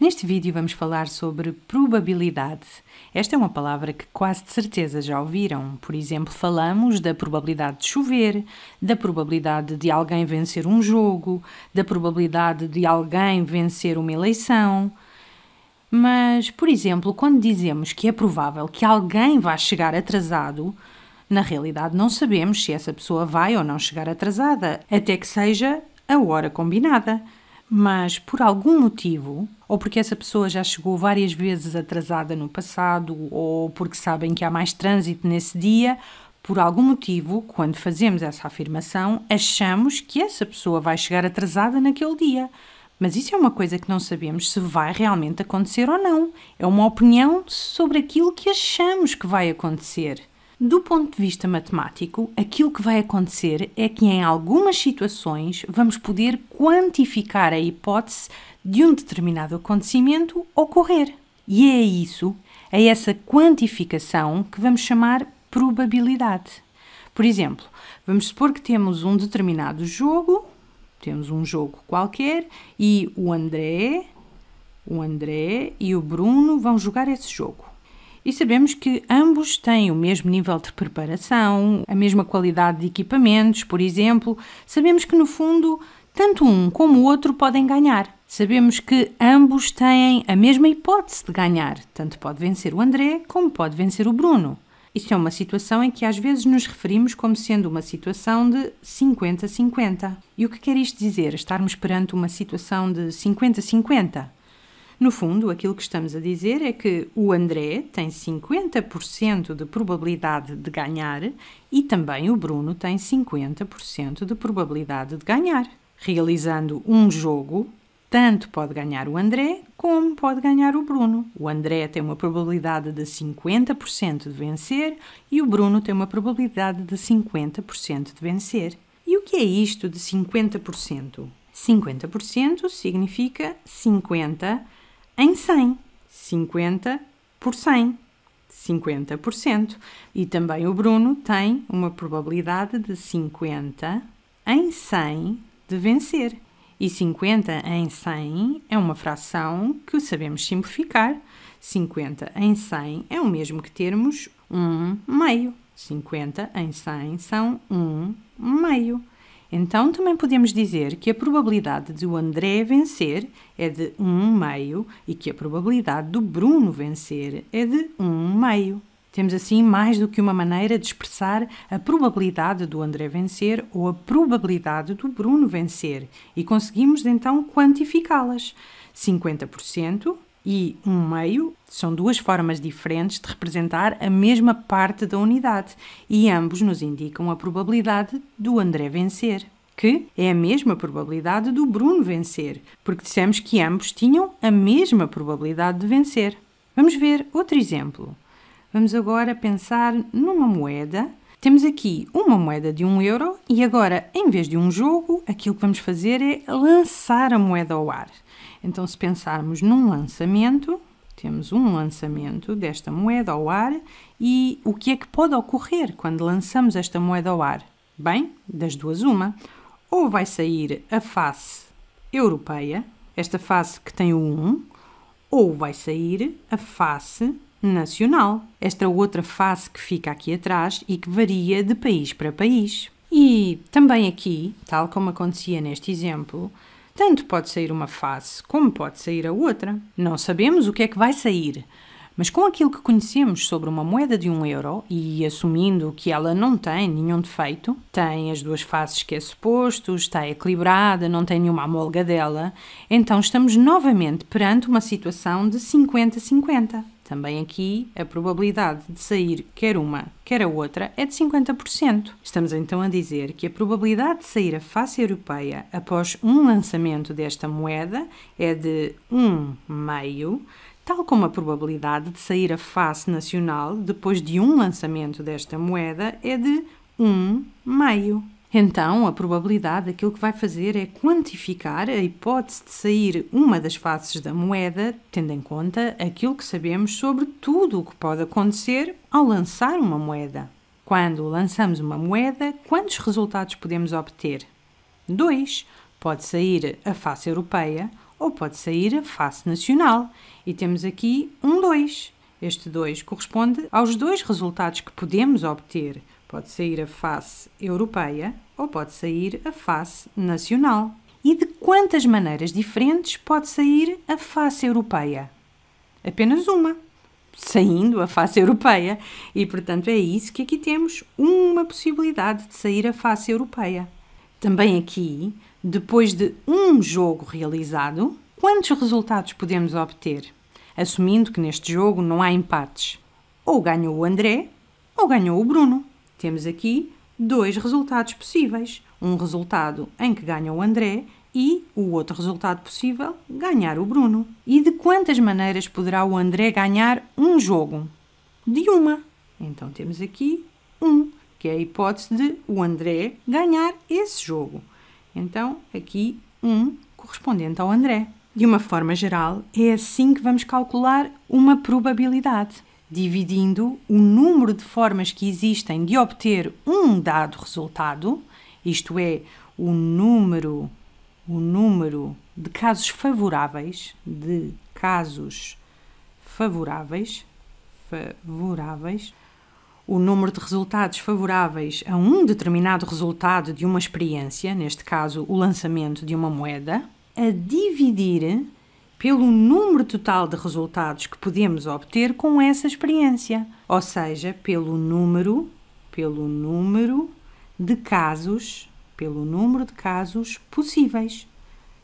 Neste vídeo vamos falar sobre probabilidade. Esta é uma palavra que quase de certeza já ouviram. Por exemplo, falamos da probabilidade de chover, da probabilidade de alguém vencer um jogo, da probabilidade de alguém vencer uma eleição. Mas, por exemplo, quando dizemos que é provável que alguém vá chegar atrasado, na realidade não sabemos se essa pessoa vai ou não chegar atrasada, até que seja a hora combinada mas por algum motivo, ou porque essa pessoa já chegou várias vezes atrasada no passado, ou porque sabem que há mais trânsito nesse dia, por algum motivo, quando fazemos essa afirmação, achamos que essa pessoa vai chegar atrasada naquele dia. Mas isso é uma coisa que não sabemos se vai realmente acontecer ou não. É uma opinião sobre aquilo que achamos que vai acontecer. Do ponto de vista matemático, aquilo que vai acontecer é que em algumas situações vamos poder quantificar a hipótese de um determinado acontecimento ocorrer. E é isso, é essa quantificação que vamos chamar probabilidade. Por exemplo, vamos supor que temos um determinado jogo, temos um jogo qualquer e o André, o André e o Bruno vão jogar esse jogo e sabemos que ambos têm o mesmo nível de preparação, a mesma qualidade de equipamentos, por exemplo. Sabemos que, no fundo, tanto um como o outro podem ganhar. Sabemos que ambos têm a mesma hipótese de ganhar, tanto pode vencer o André como pode vencer o Bruno. Isto é uma situação em que às vezes nos referimos como sendo uma situação de 50-50. E o que quer isto dizer? Estarmos perante uma situação de 50-50? No fundo, aquilo que estamos a dizer é que o André tem 50% de probabilidade de ganhar e também o Bruno tem 50% de probabilidade de ganhar. Realizando um jogo, tanto pode ganhar o André como pode ganhar o Bruno. O André tem uma probabilidade de 50% de vencer e o Bruno tem uma probabilidade de 50% de vencer. E o que é isto de 50%? 50% significa 50 em 100. 50 por 100. 50%. E também o Bruno tem uma probabilidade de 50 em 100 de vencer. E 50 em 100 é uma fração que sabemos simplificar. 50 em 100 é o mesmo que termos 1 meio. 50 em 100 são 1 meio. Então também podemos dizer que a probabilidade de o André vencer é de 1 meio e que a probabilidade do Bruno vencer é de 1 meio. Temos assim mais do que uma maneira de expressar a probabilidade do André vencer ou a probabilidade do Bruno vencer e conseguimos então quantificá-las. 50% e um meio são duas formas diferentes de representar a mesma parte da unidade e ambos nos indicam a probabilidade do André vencer, que é a mesma probabilidade do Bruno vencer, porque dissemos que ambos tinham a mesma probabilidade de vencer. Vamos ver outro exemplo. Vamos agora pensar numa moeda. Temos aqui uma moeda de 1 um euro e agora, em vez de um jogo, aquilo que vamos fazer é lançar a moeda ao ar. Então, se pensarmos num lançamento, temos um lançamento desta moeda ao ar e o que é que pode ocorrer quando lançamos esta moeda ao ar? Bem, das duas, uma. Ou vai sair a face europeia, esta face que tem o 1, ou vai sair a face nacional, esta outra face que fica aqui atrás e que varia de país para país. E também aqui, tal como acontecia neste exemplo, tanto pode sair uma face como pode sair a outra. Não sabemos o que é que vai sair, mas com aquilo que conhecemos sobre uma moeda de um euro e assumindo que ela não tem nenhum defeito, tem as duas faces que é suposto, está equilibrada, não tem nenhuma amolgadela, então estamos novamente perante uma situação de 50-50. Também aqui, a probabilidade de sair quer uma, quer a outra é de 50%. Estamos então a dizer que a probabilidade de sair a face europeia após um lançamento desta moeda é de 1 meio, tal como a probabilidade de sair a face nacional depois de um lançamento desta moeda é de 1 meio. Então, a probabilidade daquilo que vai fazer é quantificar a hipótese de sair uma das faces da moeda, tendo em conta aquilo que sabemos sobre tudo o que pode acontecer ao lançar uma moeda. Quando lançamos uma moeda, quantos resultados podemos obter? 2. Pode sair a face europeia ou pode sair a face nacional. E temos aqui um 2. Este 2 corresponde aos dois resultados que podemos obter, Pode sair a face europeia ou pode sair a face nacional. E de quantas maneiras diferentes pode sair a face europeia? Apenas uma, saindo a face europeia. E portanto é isso que aqui temos: uma possibilidade de sair a face europeia. Também aqui, depois de um jogo realizado, quantos resultados podemos obter? Assumindo que neste jogo não há empates. Ou ganhou o André ou ganhou o Bruno. Temos aqui dois resultados possíveis. Um resultado em que ganha o André e o outro resultado possível, ganhar o Bruno. E de quantas maneiras poderá o André ganhar um jogo? De uma. Então temos aqui um, que é a hipótese de o André ganhar esse jogo. Então aqui um correspondente ao André. De uma forma geral, é assim que vamos calcular uma probabilidade dividindo o número de formas que existem de obter um dado resultado, isto é, o número, o número de casos favoráveis, de casos favoráveis, favoráveis, o número de resultados favoráveis a um determinado resultado de uma experiência, neste caso o lançamento de uma moeda, a dividir pelo número total de resultados que podemos obter com essa experiência, ou seja, pelo número, pelo número de casos, pelo número de casos possíveis,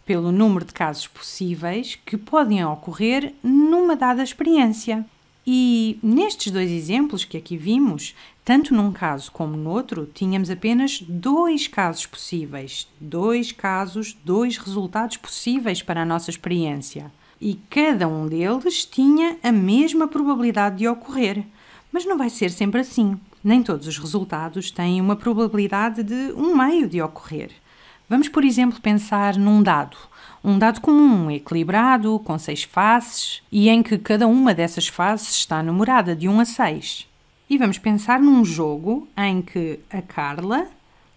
pelo número de casos possíveis que podem ocorrer numa dada experiência. E nestes dois exemplos que aqui vimos, tanto num caso como no outro, tínhamos apenas dois casos possíveis, dois casos, dois resultados possíveis para a nossa experiência. E cada um deles tinha a mesma probabilidade de ocorrer. Mas não vai ser sempre assim. Nem todos os resultados têm uma probabilidade de um meio de ocorrer. Vamos, por exemplo, pensar num dado um dado comum, equilibrado, com seis faces e em que cada uma dessas faces está numerada de 1 a 6. E vamos pensar num jogo em que a Carla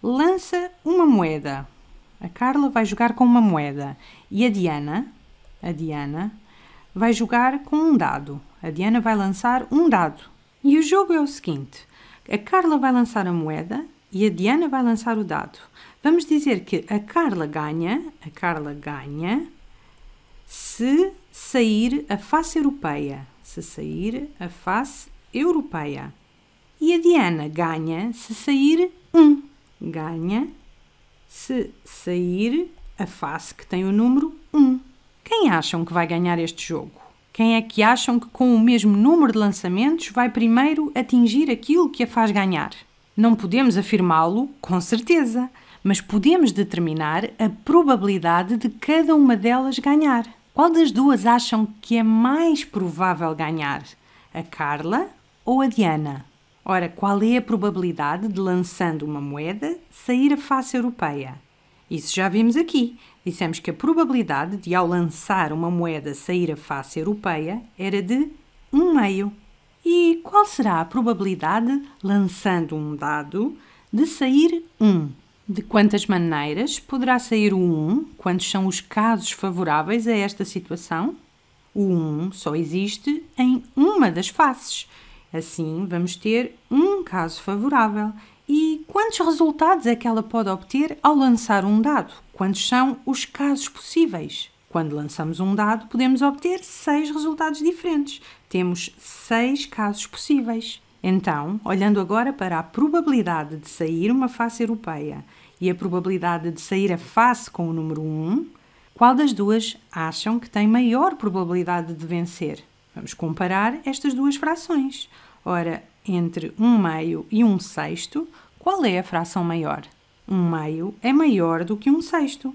lança uma moeda. A Carla vai jogar com uma moeda e a Diana, a Diana vai jogar com um dado. A Diana vai lançar um dado. E o jogo é o seguinte: a Carla vai lançar a moeda e a Diana vai lançar o dado. Vamos dizer que a Carla ganha, a Carla ganha se sair a face europeia, se sair a face europeia. E a Diana ganha se sair um, ganha se sair a face que tem o número 1. Quem acham que vai ganhar este jogo? Quem é que acham que com o mesmo número de lançamentos vai primeiro atingir aquilo que a faz ganhar? Não podemos afirmá-lo com certeza, mas podemos determinar a probabilidade de cada uma delas ganhar. Qual das duas acham que é mais provável ganhar? A Carla ou a Diana? Ora, qual é a probabilidade de, lançando uma moeda, sair a face europeia? Isso já vimos aqui. Dissemos que a probabilidade de, ao lançar uma moeda, sair a face europeia era de 1 meio. E qual será a probabilidade, lançando um dado, de sair 1? De quantas maneiras poderá sair o 1? Quantos são os casos favoráveis a esta situação? O 1 só existe em uma das faces. Assim, vamos ter um caso favorável. E quantos resultados é que ela pode obter ao lançar um dado? Quantos são os casos possíveis? Quando lançamos um dado, podemos obter seis resultados diferentes. Temos seis casos possíveis. Então, olhando agora para a probabilidade de sair uma face europeia e a probabilidade de sair a face com o número 1, qual das duas acham que tem maior probabilidade de vencer? Vamos comparar estas duas frações. Ora, entre 1 meio e 1 sexto, qual é a fração maior? 1 meio é maior do que 1 sexto.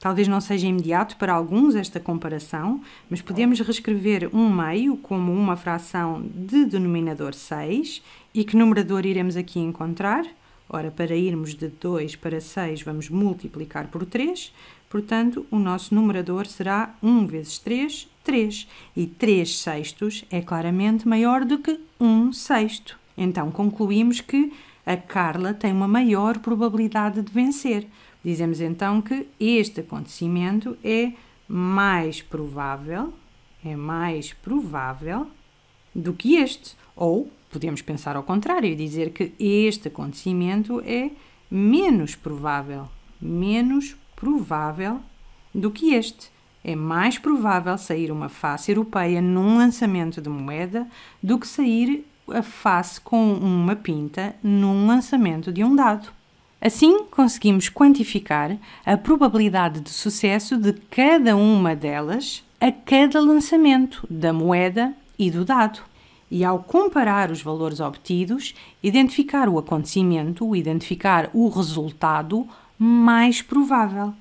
Talvez não seja imediato para alguns esta comparação, mas podemos reescrever 1 meio como uma fração de denominador 6. E que numerador iremos aqui encontrar? Ora, para irmos de 2 para 6, vamos multiplicar por 3, portanto, o nosso numerador será 1 vezes 3, 3. E 3 sextos é claramente maior do que 1 sexto. Então, concluímos que a Carla tem uma maior probabilidade de vencer. Dizemos então que este acontecimento é mais provável, é mais provável do que este, ou Podemos pensar ao contrário e dizer que este acontecimento é menos provável, menos provável do que este. É mais provável sair uma face europeia num lançamento de moeda do que sair a face com uma pinta num lançamento de um dado. Assim, conseguimos quantificar a probabilidade de sucesso de cada uma delas a cada lançamento da moeda e do dado e, ao comparar os valores obtidos, identificar o acontecimento, identificar o resultado mais provável.